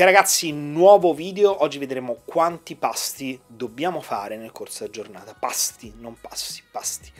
Ok ragazzi, nuovo video, oggi vedremo quanti pasti dobbiamo fare nel corso della giornata. Pasti, non passi, pasti.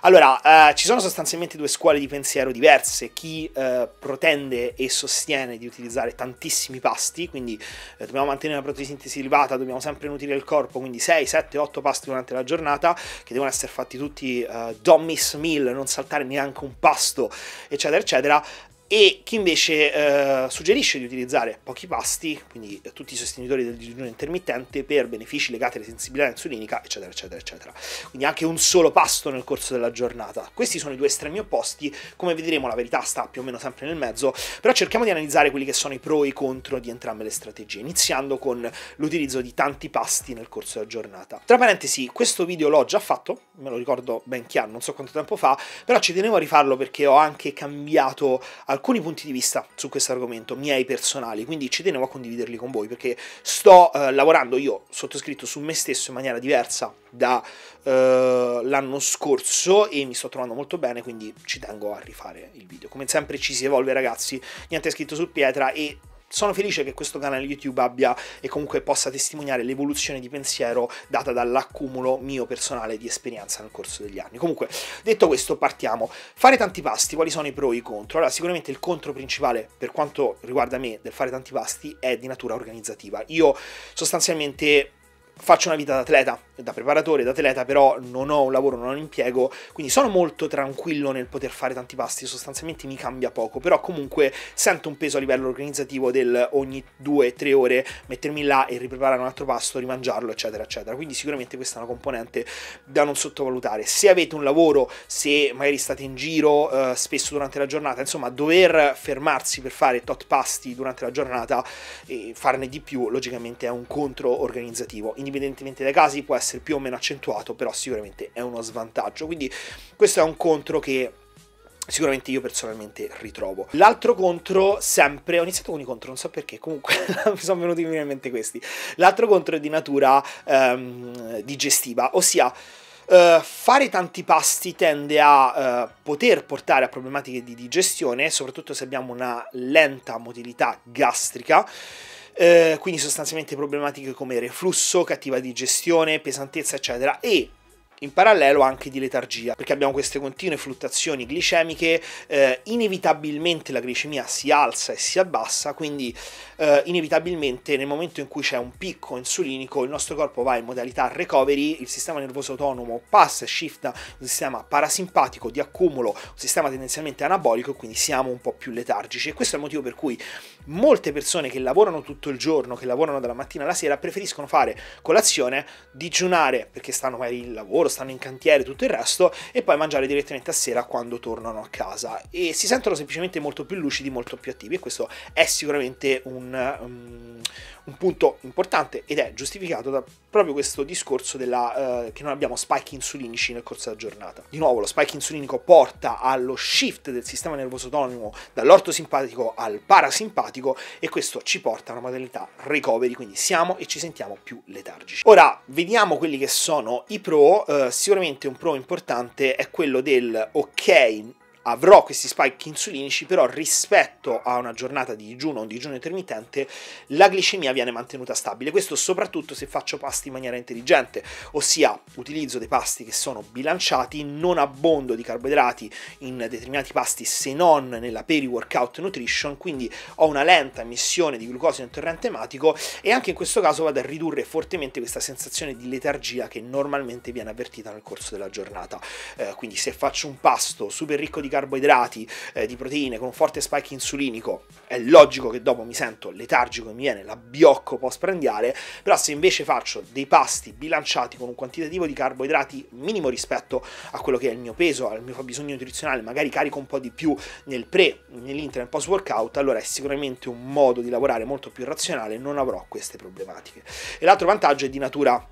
Allora, eh, ci sono sostanzialmente due scuole di pensiero diverse, chi eh, protende e sostiene di utilizzare tantissimi pasti, quindi eh, dobbiamo mantenere una protosintesi elevata, dobbiamo sempre nutrire il corpo, quindi 6, 7, 8 pasti durante la giornata, che devono essere fatti tutti eh, don't miss meal, non saltare neanche un pasto, eccetera, eccetera e chi invece eh, suggerisce di utilizzare pochi pasti, quindi eh, tutti i sostenitori del digiuno intermittente, per benefici legati alla sensibilità insulinica, eccetera, eccetera, eccetera. Quindi anche un solo pasto nel corso della giornata. Questi sono i due estremi opposti, come vedremo la verità sta più o meno sempre nel mezzo, però cerchiamo di analizzare quelli che sono i pro e i contro di entrambe le strategie, iniziando con l'utilizzo di tanti pasti nel corso della giornata. Tra parentesi, questo video l'ho già fatto, me lo ricordo ben chiaro, non so quanto tempo fa, però ci tenevo a rifarlo perché ho anche cambiato alcune alcuni punti di vista su questo argomento, miei personali, quindi ci tenevo a condividerli con voi perché sto eh, lavorando io sottoscritto su me stesso in maniera diversa dall'anno eh, scorso e mi sto trovando molto bene, quindi ci tengo a rifare il video. Come sempre ci si evolve ragazzi, niente scritto su pietra e sono felice che questo canale YouTube abbia e comunque possa testimoniare l'evoluzione di pensiero data dall'accumulo mio personale di esperienza nel corso degli anni. Comunque, detto questo, partiamo. Fare tanti pasti, quali sono i pro e i contro? Allora, sicuramente il contro principale per quanto riguarda me del fare tanti pasti è di natura organizzativa. Io sostanzialmente faccio una vita da atleta, da preparatore, da atleta, però non ho un lavoro, non ho un impiego, quindi sono molto tranquillo nel poter fare tanti pasti, sostanzialmente mi cambia poco, però comunque sento un peso a livello organizzativo del ogni 2-3 ore mettermi là e ripreparare un altro pasto, rimangiarlo, eccetera, eccetera. Quindi sicuramente questa è una componente da non sottovalutare. Se avete un lavoro, se magari state in giro eh, spesso durante la giornata, insomma, dover fermarsi per fare tot pasti durante la giornata e farne di più, logicamente è un contro organizzativo. In indipendentemente dai casi può essere più o meno accentuato, però sicuramente è uno svantaggio. Quindi questo è un contro che sicuramente io personalmente ritrovo. L'altro contro, sempre, ho iniziato con i contro, non so perché, comunque mi sono venuti in mente questi. L'altro contro è di natura ehm, digestiva, ossia... Uh, fare tanti pasti tende a uh, poter portare a problematiche di digestione, soprattutto se abbiamo una lenta motilità gastrica eh, quindi sostanzialmente problematiche come reflusso, cattiva digestione, pesantezza, eccetera. E in parallelo anche di letargia, perché abbiamo queste continue fluttuazioni glicemiche, eh, inevitabilmente la glicemia si alza e si abbassa, quindi eh, inevitabilmente nel momento in cui c'è un picco insulinico il nostro corpo va in modalità recovery, il sistema nervoso autonomo passa e shifta un sistema parasimpatico di accumulo, un sistema tendenzialmente anabolico, quindi siamo un po' più letargici e questo è il motivo per cui molte persone che lavorano tutto il giorno, che lavorano dalla mattina alla sera, preferiscono fare colazione, digiunare perché stanno magari in lavoro, lavoro, stanno in cantiere, tutto il resto, e poi mangiare direttamente a sera quando tornano a casa. E si sentono semplicemente molto più lucidi, molto più attivi, e questo è sicuramente un, um, un punto importante ed è giustificato da proprio questo discorso della, eh, che non abbiamo spike insulinici nel corso della giornata. Di nuovo, lo spike insulinico porta allo shift del sistema nervoso autonomo dall'ortosimpatico al parasimpatico e questo ci porta a una modalità recovery, quindi siamo e ci sentiamo più letargici. Ora, vediamo quelli che sono i pro, eh, sicuramente un pro importante è quello del ok avrò questi spike insulinici, però rispetto a una giornata di digiuno o un digiuno intermittente, la glicemia viene mantenuta stabile. Questo soprattutto se faccio pasti in maniera intelligente, ossia utilizzo dei pasti che sono bilanciati, non abbondo di carboidrati in determinati pasti se non nella peri-workout nutrition, quindi ho una lenta emissione di glucosio nel torrente ematico e anche in questo caso vado a ridurre fortemente questa sensazione di letargia che normalmente viene avvertita nel corso della giornata. Eh, quindi se faccio un pasto super ricco di carboidrati, carboidrati, eh, di proteine, con un forte spike insulinico, è logico che dopo mi sento letargico e mi viene la l'abbiocco postprandiale, però se invece faccio dei pasti bilanciati con un quantitativo di carboidrati minimo rispetto a quello che è il mio peso, al mio fabbisogno nutrizionale, magari carico un po' di più nel pre, nell'inter e nel post workout, allora è sicuramente un modo di lavorare molto più razionale, e non avrò queste problematiche. E l'altro vantaggio è di natura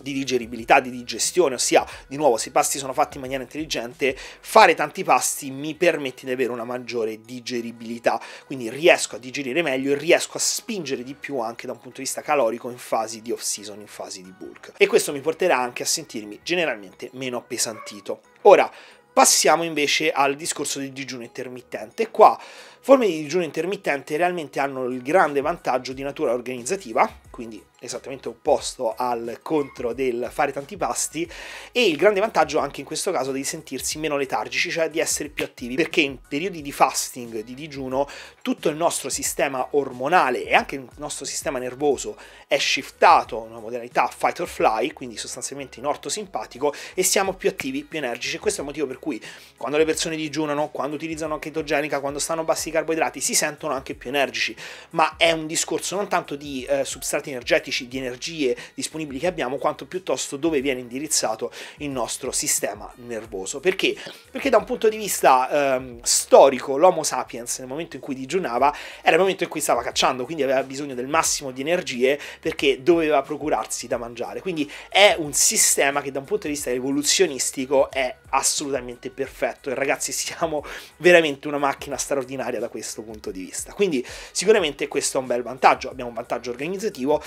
di digeribilità, di digestione, ossia di nuovo se i pasti sono fatti in maniera intelligente, fare tanti pasti mi permette di avere una maggiore digeribilità, quindi riesco a digerire meglio e riesco a spingere di più anche da un punto di vista calorico in fasi di off season, in fasi di bulk. E questo mi porterà anche a sentirmi generalmente meno appesantito. Ora, Passiamo invece al discorso del digiuno intermittente. Qua forme di digiuno intermittente realmente hanno il grande vantaggio di natura organizzativa, quindi esattamente opposto al contro del fare tanti pasti e il grande vantaggio anche in questo caso di sentirsi meno letargici, cioè di essere più attivi, perché in periodi di fasting, di digiuno, tutto il nostro sistema ormonale e anche il nostro sistema nervoso è shiftato in una modalità fight or fly, quindi sostanzialmente in orto simpatico e siamo più attivi, più energici. e Questo è il motivo per cui quando le persone digiunano, quando utilizzano chetogenica, quando stanno bassi i carboidrati, si sentono anche più energici, ma è un discorso non tanto di eh, substrati energetici energetici, di energie disponibili che abbiamo, quanto piuttosto dove viene indirizzato il nostro sistema nervoso. Perché? Perché da un punto di vista ehm, storico l'Homo sapiens nel momento in cui digiunava era il momento in cui stava cacciando, quindi aveva bisogno del massimo di energie perché doveva procurarsi da mangiare. Quindi è un sistema che da un punto di vista evoluzionistico è assolutamente perfetto e ragazzi siamo veramente una macchina straordinaria da questo punto di vista. Quindi sicuramente questo è un bel vantaggio, abbiamo un vantaggio organizzativo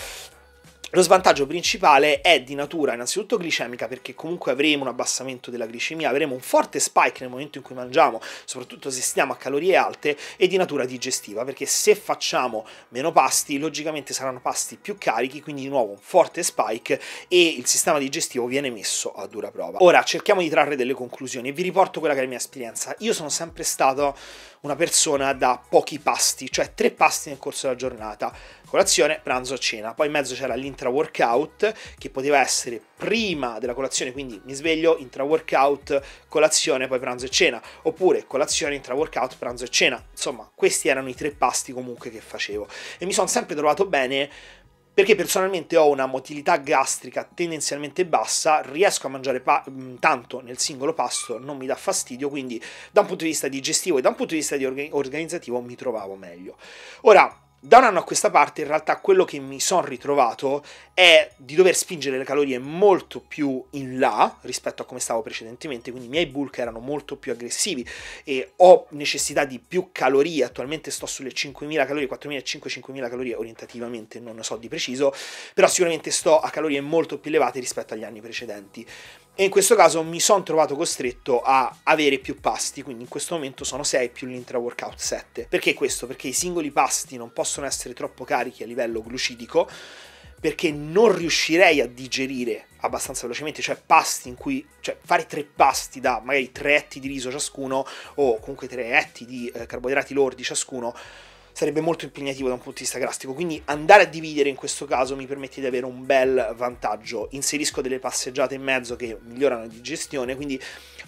lo svantaggio principale è di natura innanzitutto glicemica perché comunque avremo un abbassamento della glicemia, avremo un forte spike nel momento in cui mangiamo, soprattutto se stiamo a calorie alte, e di natura digestiva perché se facciamo meno pasti logicamente saranno pasti più carichi, quindi di nuovo un forte spike e il sistema digestivo viene messo a dura prova. Ora cerchiamo di trarre delle conclusioni e vi riporto quella che è la mia esperienza. Io sono sempre stato una persona da pochi pasti, cioè tre pasti nel corso della giornata, colazione, pranzo, cena. Poi in mezzo c'era l'intra-workout che poteva essere prima della colazione, quindi mi sveglio, intra-workout, colazione, poi pranzo e cena, oppure colazione, intra-workout, pranzo e cena. Insomma, questi erano i tre pasti comunque che facevo e mi sono sempre trovato bene perché personalmente ho una motilità gastrica tendenzialmente bassa, riesco a mangiare mm, tanto nel singolo pasto, non mi dà fastidio, quindi da un punto di vista digestivo e da un punto di vista di organizzativo mi trovavo meglio. Ora, da un anno a questa parte in realtà quello che mi sono ritrovato è di dover spingere le calorie molto più in là rispetto a come stavo precedentemente, quindi i miei bulk erano molto più aggressivi e ho necessità di più calorie, attualmente sto sulle 5.000 calorie, 4.500-5.000 calorie orientativamente, non ne so di preciso, però sicuramente sto a calorie molto più elevate rispetto agli anni precedenti e in questo caso mi sono trovato costretto a avere più pasti, quindi in questo momento sono 6 più l'intra workout 7. Perché questo? Perché i singoli pasti non possono essere troppo carichi a livello glucidico perché non riuscirei a digerire abbastanza velocemente, cioè pasti in cui, cioè fare tre pasti da magari tre etti di riso ciascuno o comunque tre etti di eh, carboidrati lordi ciascuno sarebbe molto impegnativo da un punto di vista grastico, quindi andare a dividere in questo caso mi permette di avere un bel vantaggio, inserisco delle passeggiate in mezzo che migliorano la digestione, quindi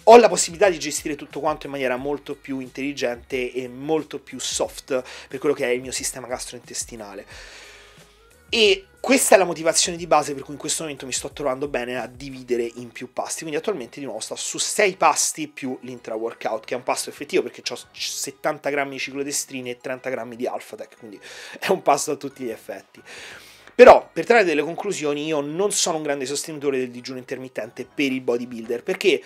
ho la possibilità di gestire tutto quanto in maniera molto più intelligente e molto più soft per quello che è il mio sistema gastrointestinale. E questa è la motivazione di base per cui in questo momento mi sto trovando bene a dividere in più pasti. Quindi attualmente di nuovo sto su 6 pasti più l'intra-workout, che è un pasto effettivo perché ho 70 grammi di ciclodestrine e 30 grammi di AlphaTech, quindi è un pasto a tutti gli effetti. Però, per trarre delle conclusioni, io non sono un grande sostenitore del digiuno intermittente per il bodybuilder, perché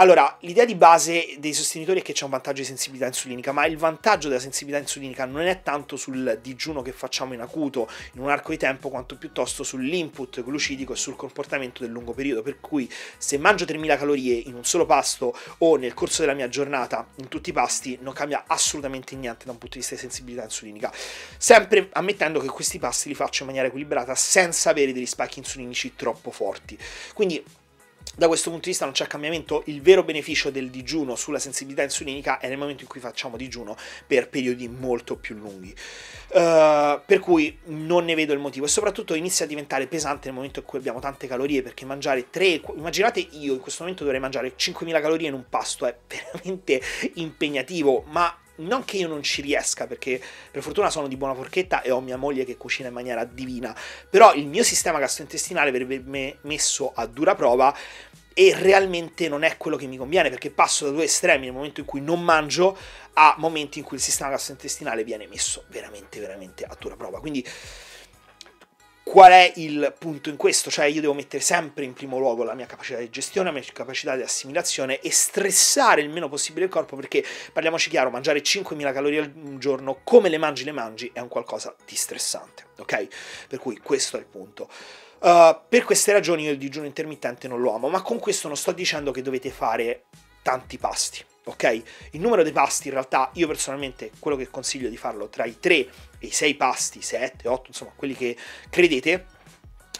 allora, l'idea di base dei sostenitori è che c'è un vantaggio di sensibilità insulinica, ma il vantaggio della sensibilità insulinica non è tanto sul digiuno che facciamo in acuto, in un arco di tempo, quanto piuttosto sull'input glucidico e sul comportamento del lungo periodo. Per cui se mangio 3000 calorie in un solo pasto o nel corso della mia giornata in tutti i pasti, non cambia assolutamente niente da un punto di vista di sensibilità insulinica. Sempre ammettendo che questi pasti li faccio in maniera equilibrata senza avere degli spacchi insulinici troppo forti. Quindi da questo punto di vista non c'è cambiamento, il vero beneficio del digiuno sulla sensibilità insulinica è nel momento in cui facciamo digiuno per periodi molto più lunghi. Uh, per cui non ne vedo il motivo e soprattutto inizia a diventare pesante nel momento in cui abbiamo tante calorie perché mangiare 3, immaginate io in questo momento dovrei mangiare 5.000 calorie in un pasto, è veramente impegnativo, ma non che io non ci riesca, perché per fortuna sono di buona porchetta e ho mia moglie che cucina in maniera divina, però il mio sistema gastrointestinale verrebbe me messo a dura prova e realmente non è quello che mi conviene, perché passo da due estremi nel momento in cui non mangio a momenti in cui il sistema gastrointestinale viene messo veramente, veramente a dura prova. Quindi qual è il punto in questo? Cioè io devo mettere sempre in primo luogo la mia capacità di gestione, la mia capacità di assimilazione e stressare il meno possibile il corpo perché, parliamoci chiaro, mangiare 5.000 calorie al giorno, come le mangi le mangi, è un qualcosa di stressante, ok? Per cui questo è il punto. Uh, per queste ragioni io il digiuno intermittente non lo amo, ma con questo non sto dicendo che dovete fare tanti pasti ok? Il numero dei pasti in realtà io personalmente quello che consiglio è di farlo tra i 3 i 6 pasti, 7, 8, insomma quelli che credete,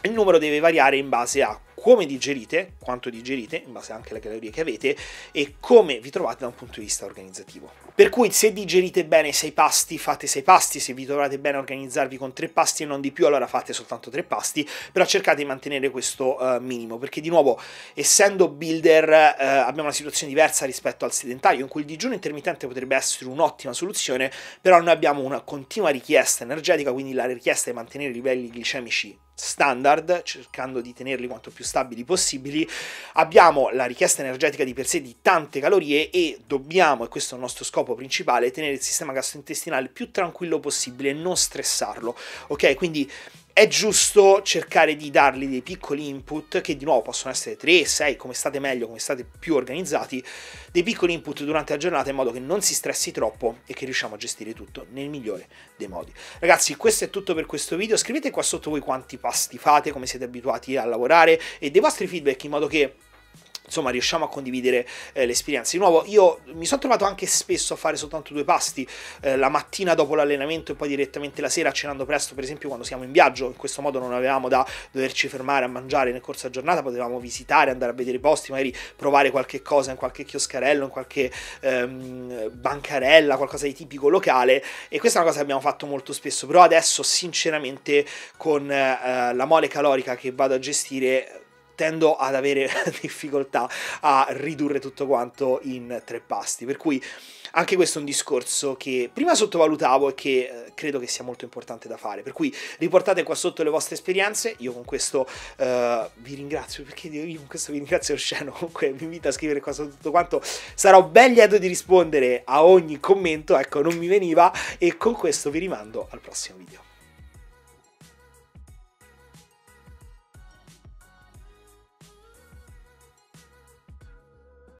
il numero deve variare in base a come digerite, quanto digerite, in base anche alle calorie che avete, e come vi trovate da un punto di vista organizzativo. Per cui se digerite bene 6 pasti, fate 6 pasti, se vi trovate bene a organizzarvi con 3 pasti e non di più, allora fate soltanto 3 pasti, però cercate di mantenere questo uh, minimo, perché di nuovo, essendo builder, uh, abbiamo una situazione diversa rispetto al sedentario, in cui il digiuno intermittente potrebbe essere un'ottima soluzione, però noi abbiamo una continua richiesta energetica, quindi la richiesta è mantenere i livelli glicemici standard, cercando di tenerli quanto più stabili possibili, abbiamo la richiesta energetica di per sé di tante calorie e dobbiamo, e questo è il nostro scopo principale, tenere il sistema gastrointestinale più tranquillo possibile e non stressarlo. Ok, quindi è giusto cercare di dargli dei piccoli input che di nuovo possono essere 3, 6, come state meglio, come state più organizzati, dei piccoli input durante la giornata in modo che non si stressi troppo e che riusciamo a gestire tutto nel migliore dei modi. Ragazzi, questo è tutto per questo video, scrivete qua sotto voi quanti pasti fate, come siete abituati a lavorare e dei vostri feedback in modo che insomma riusciamo a condividere eh, l'esperienza. Di nuovo, io mi sono trovato anche spesso a fare soltanto due pasti, eh, la mattina dopo l'allenamento e poi direttamente la sera, cenando presto, per esempio quando siamo in viaggio, in questo modo non avevamo da doverci fermare a mangiare nel corso della giornata, potevamo visitare, andare a vedere i posti, magari provare qualche cosa in qualche chioscarello, in qualche ehm, bancarella, qualcosa di tipico locale e questa è una cosa che abbiamo fatto molto spesso, però adesso sinceramente con eh, la mole calorica che vado a gestire tendo ad avere difficoltà a ridurre tutto quanto in tre pasti. Per cui anche questo è un discorso che prima sottovalutavo e che eh, credo che sia molto importante da fare. Per cui riportate qua sotto le vostre esperienze. Io con questo uh, vi ringrazio perché io con questo vi ringrazio Osceno. Comunque vi invito a scrivere qua sotto tutto quanto. Sarò ben lieto di rispondere a ogni commento. Ecco, non mi veniva. E con questo vi rimando al prossimo video.